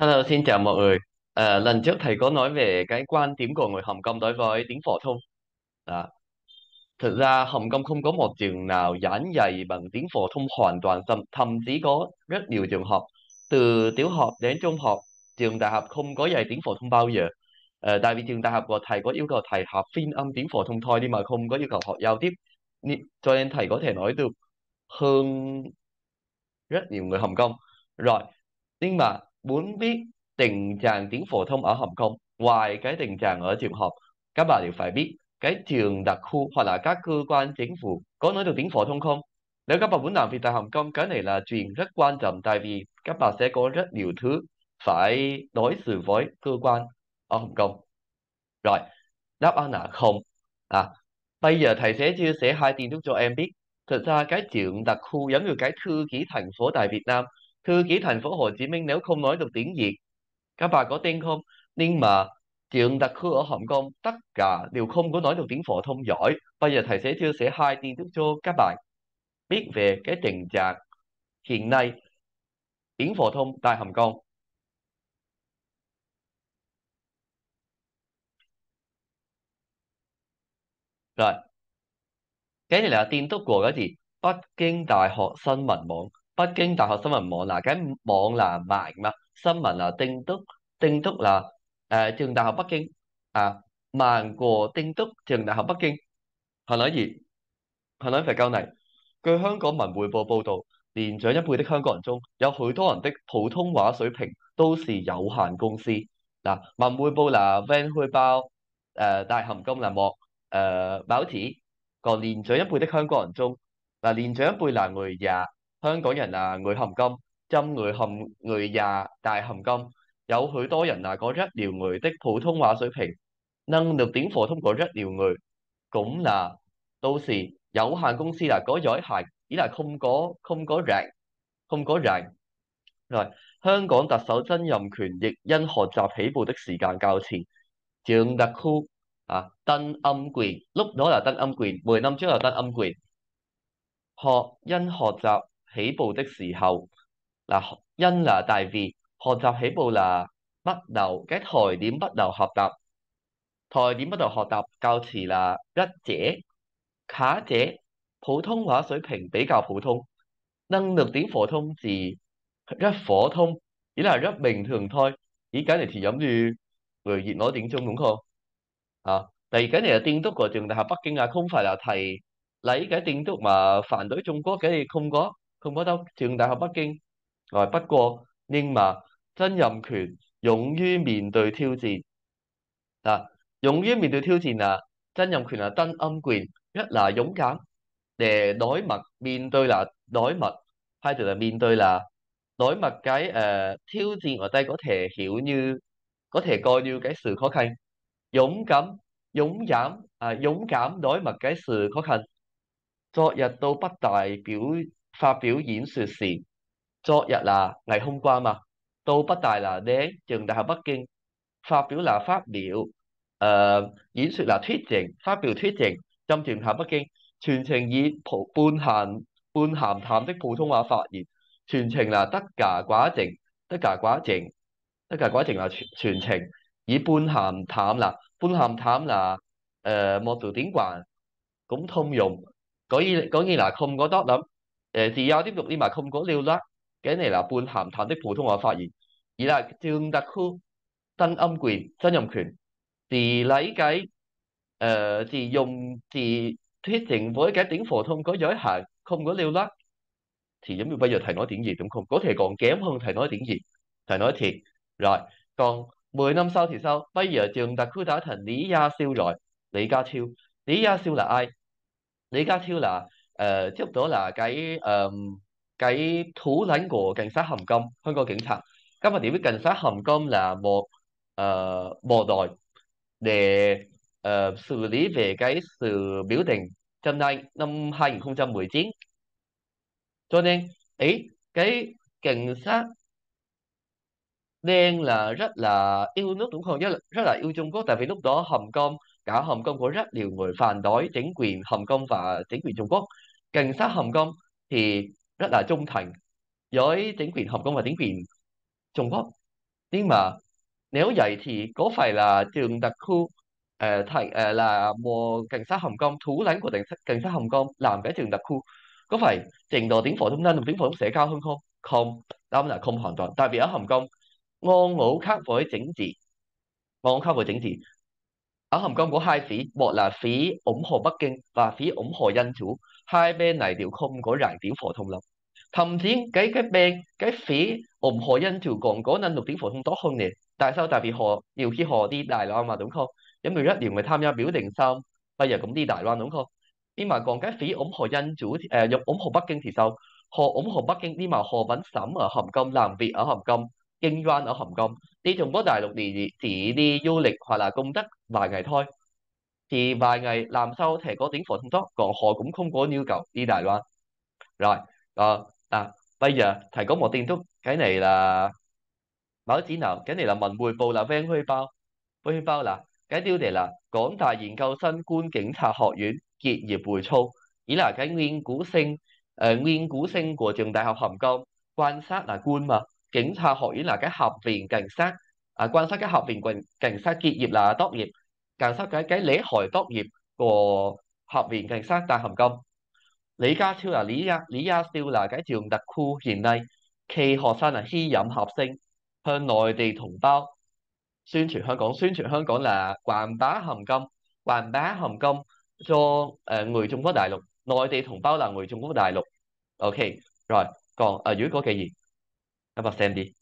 Hello, xin chào mọi người. À, lần trước thầy có nói về cái quan tiếng của người Hồng Kông đối với tiếng phổ thông. Đó. Thực ra Hồng Kông không có một trường nào giảng dạy bằng tiếng phổ thông hoàn toàn, thậm, thậm chí có rất nhiều trường học. Từ tiểu học đến trung học, trường đại học không có dạy tiếng phổ thông bao giờ. Ờ, tại vì trường đại học của thầy có yêu cầu thầy học phiên âm tiếng phổ thông thôi, nhưng mà không có yêu cầu học giao tiếp. Ni- Cho nên thầy có thể nói được hơn rất nhiều người Hồng Kông. Rồi, nhưng mà muốn biết tình trạng tiếng phổ thông ở Hồng Kông ngoài cái tình trạng ở trường học các bạn đều phải biết cái trường đặc khu hoặc là các cơ quan chính phủ có nói được tiếng phổ thông không nếu các bạn muốn làm việc tại Hồng Kông cái này là chuyện rất quan trọng tại vì các bạn sẽ có rất nhiều thứ phải đối xử với cơ quan ở Hồng Kông rồi đáp án là không à bây giờ thầy sẽ chia sẻ hai tin tức cho em biết thực ra cái trường đặc khu giống như cái thư ký thành phố tại Việt Nam thư ký thành phố Hồ Chí Minh nếu không nói được tiếng Việt các bạn có tin không nhưng mà trường đặc khu ở Hồng Kông tất cả đều không có nói được tiếng phổ thông giỏi bây giờ thầy sẽ chia sẻ hai tin tức cho các bạn biết về cái tình trạng hiện nay tiếng phổ thông tại Hồng Kông rồi cái này là tin tức của cái gì Bắc Kinh Đại học Sinh Mệnh Mộng 北京大學新聞網嗱，梗網嗱埋嘛新聞啊，定都定都嗱，诶，暨大學北京啊，萬國定都正大學北京。彭禮仪，彭禮佛教泥。據香港文匯報報導，年長一輩的香港人中有许多人的普通話水平都是有限公司嗱。文匯報嗱，van 開包诶，大含金眼幕诶，m u 个個年長一輩的香港人中嗱，年長一輩嗱，我也。香港人啊，外含金，針外含外也大含金。有许多人啊，嗰一聊外的普通话水平，能六点火通過一聊外。咁啊，到時有限公司係有啲一只係唔有唔有 range，唔 r a 香港特首曾蔭權亦因學習起步的時間較前，長德酷啊，單暗韻，碌到又單暗韻，梅林前係單暗韻。佢因學習。起步的時候，嗱因嗱大 V 學習起步啦，不留嘅台點不留合习，台點不留学习教詞啦，一者卡者普通話水平比較普通，能六點火通字，一火通，以係一名同胎，以家嚟似饮住，回热我點中咁好。啊，二紧嚟又點督個仲，但下北京啊空快又提，嚟依家點讀嘛？繁體中國嘅亦空過。không có đâu trường đại học 北京。來不過認為曾蔭權勇於面對挑戰嗱，勇於面對挑戰啊，曾蔭權啊曾蔭權 rất là 勇敢 để đối mặt 面對 là đối mặt hay là 面對 là đối mặt cái ờ, uh, 挑戰 ở đây có thể hiểu như có thể coi như cái sự khó khăn dũng cảm dũng cảm à, dũng cảm đối mặt cái sự khó khăn 昨日到北大表發表演說時，昨日啦，危空关嘛，到北大啦，呢，進大喺北京發表啦，發表，誒，演說啦，推荐，發表推荐，進入喺北京，全程以普半咸半咸淡的普通話發言，全程啦，得架寡靜，得架寡靜，得架寡靜啦，全程以半咸淡啦，半咸淡啦，誒，咁字點講，，，，，，，，，，，，，，，，，，，，，，，，，，，，，，，，，，，，，，，，，，，，，，，，，，，，，，，，，，，，，，，，，，，，，，，，，，，，，，，，，，，，，，，，，，，，，，，，，，，，，，，，，，，，，，，，，，，，，，，，，，，，，，，，，，，，，，，，，，，，，，，，，，，，，，，，Ờ, có có có có không không cái cái, cái này là là hàm tiếng phổ phổ thông thông phát hiện, trường đặc khu âm âm quyền quyền, lấy ờ, dùng thuyết trình với giới hạn, thì giống như bây giờ thầy nói tiếng gì cũng không có thể còn kém hơn thầy nói tiếng gì thầy nói thiệt rồi còn 10 năm sau thì sao bây giờ trường đặc khu đã thành Lý Gia Siêu rồi Lý Gia Siêu Lý Gia Siêu là ai Lý Gia Siêu là Ờ, tiếp đó là cái ờm, cái thủ lãnh của cảnh sát Hồng Kông, Hong Kong Cảnh sát. Các bạn chỉ biết cảnh sát Hồng Kông là một ờ, bộ đội để ờ, xử lý về cái sự biểu tình trong năm năm 2019. Cho nên ấy cái cảnh sát đen là rất là yêu nước đúng không? Rất là, rất là yêu Trung Quốc tại vì lúc đó Hồng Kông cả Hồng Kông có rất nhiều người phản đối chính quyền Hồng Kông và chính quyền Trung Quốc cảnh sát Hồng Kông thì rất là trung thành với chính quyền Hồng Kông và chính quyền Trung Quốc nhưng mà nếu vậy thì có phải là trường đặc khu ờ, thành ờ, là một cảnh sát Hồng Kông thú lãnh của cảnh sát, cảnh sát Hồng Kông làm cái trường đặc khu có phải trình độ tiếng phổ thông năng và tiếng phổ thông sẽ cao hơn không không đó là không hoàn toàn tại vì ở Hồng Kông ngôn ngữ khác với chính trị ngôn ngữ khác với chính trị ở Hồng Kông có hai phía một là phía ủng hộ Bắc Kinh và phía ủng hộ dân chủ hai bên này đều không có rằng tiếng phổ thông lắm thậm chí cái cái bên cái phía ủng hộ dân chủ còn có năng lực tiếng phổ thông tốt hơn nè tại sao tại vì họ nhiều khi họ đi Đài Loan mà đúng không những người rất nhiều người tham gia biểu tình xong bây giờ cũng đi Đài Loan đúng không nhưng mà còn cái phía ủng hộ dân chủ thì, à, ủng hộ Bắc Kinh thì sao họ ủng hộ Bắc Kinh đi mà họ vẫn sống ở Hồng Kông làm việc ở Hồng Kông kinh doanh ở Hồng Kông đi Trung Quốc đại lục thì chỉ đi du lịch hoặc là công tác vài ngày thôi thì vài ngày làm sao thể có tiếng Phổ thông tốt còn họ cũng không có nhu cầu đi Đài Loan rồi ờ, à, bây giờ thầy có một tin tức cái này là báo chí nào cái này là mình bùi bù là ven huy bao huy bao là cái tiêu đề là Quảng Đại Nghiên cứu sinh Quân cảnh sát học viện kết nghiệp hồi thu ý là cái nghiên cứu sinh uh, ờ, nghiên cứu sinh của trường đại học Hồng Kông quan sát là quân mà cảnh sát học viện là cái học viện cảnh sát à, quan sát cái học viện cảnh, cảnh sát kết nghiệp là tốt nghiệp《隔室解解李海德業》個合弦勁三大含金，李家超啊，李亞李亞超啦，给赵德達酷前內，其學生啊，欺飲合聲向內地同胞宣傳香港，宣傳香港啦，还把含金，还把含金，做诶內地同大陆，內地同胞啦，內地大陆。OK，咁，仲有啲咩嘢？有冇剩啲？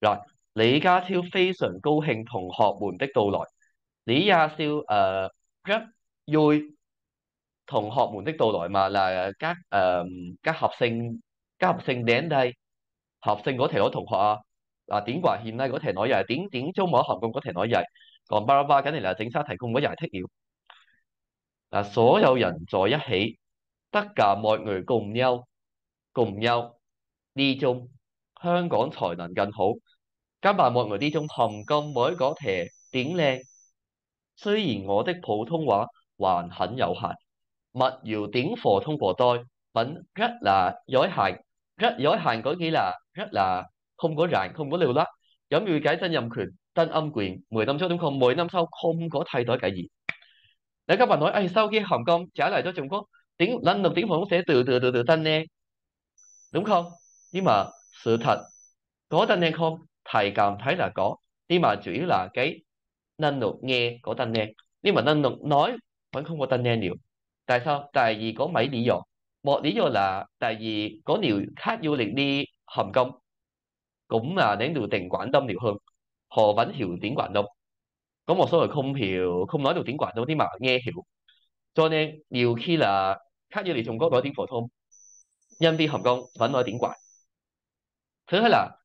有。李家超非常高兴同学们的到来。李亚少，呃，一瑞同学们的到来嘛，嗱，加，呃，加合性，加合性点呢？合性嗰条嗰同学啊，嗱点挂线呢？嗰条我又系点点中冇含共嗰条我又系讲巴拉巴紧嚟整沙提供嗰系剔了。嗱，所有人在一起得闲内外共休共休呢种香港才能更好。金曼莫外之中，含金喎嗰條點靚？虽然我的普通话还很有限，勿要点火通話對，很叻啦，幾行，幾幾行，嗰啲係，幾係，唔有韌，唔有流落。由 n 改咗音韻，音音韻，每年都唔同，每年都唔同，唔有變改。如果各位講，哎，收机含金？，答嚟就仲讲點，難度點講，都写自自自自單音，對唔對？唔錯。但係事實有單音唔？thầy cảm thấy là có nhưng mà chủ yếu là cái năng lực nghe có thanh niên nhưng mà năng lực nói vẫn không có thanh niên nhiều tại sao tại vì có mấy lý do một lý do là tại vì có nhiều khách du lịch đi Hồng Kông cũng là đến từ tỉnh Quảng Đông nhiều hơn họ vẫn hiểu tiếng Quảng Đông có một số người không hiểu không nói được tiếng Quảng Đông nhưng mà nghe hiểu cho nên nhiều khi là khách du lịch Trung Quốc nói tiếng phổ thông nhân viên Hồng Kông vẫn nói tiếng Quảng thứ hai là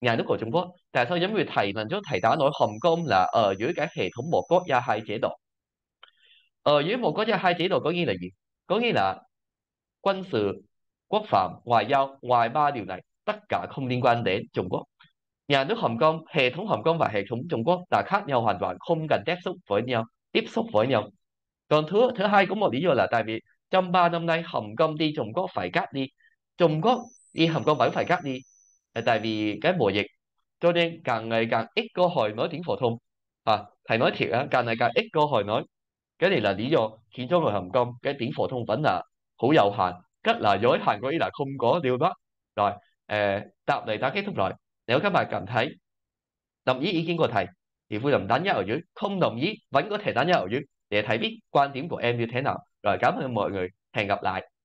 nhà nước của Trung Quốc tại sao giống như thầy mình trước thầy đã nói Hồng Kông là ở dưới cái hệ thống một quốc gia hai chế độ ở dưới một quốc gia hai chế độ có nghĩa là gì có nghĩa là quân sự quốc phòng ngoại giao ngoài ba điều này tất cả không liên quan đến Trung Quốc nhà nước Hồng Kông hệ thống Hồng Kông và hệ thống Trung Quốc là khác nhau hoàn toàn không cần tiếp xúc với nhau tiếp xúc với nhau còn thứ thứ hai cũng một lý do là tại vì trong ba năm nay Hồng Kông đi Trung Quốc phải cắt đi Trung Quốc đi Hồng Kông vẫn phải cắt đi là tại vì cái mùa dịch cho nên càng ngày càng ít cơ hội nói tiếng phổ thông à, thầy nói thiệt á càng ngày càng ít cơ hội nói cái này là lý do khiến cho người Hồng Kông cái tiếng phổ thông vẫn là hữu dầu hạn rất là giới hạn có ý là không có điều đó rồi à, tập này đã kết thúc rồi nếu các bạn cảm thấy đồng ý ý kiến của thầy thì vui lòng đánh giá ở dưới không đồng ý vẫn có thể đánh giá ở dưới để thầy biết quan điểm của em như thế nào rồi cảm ơn mọi người hẹn gặp lại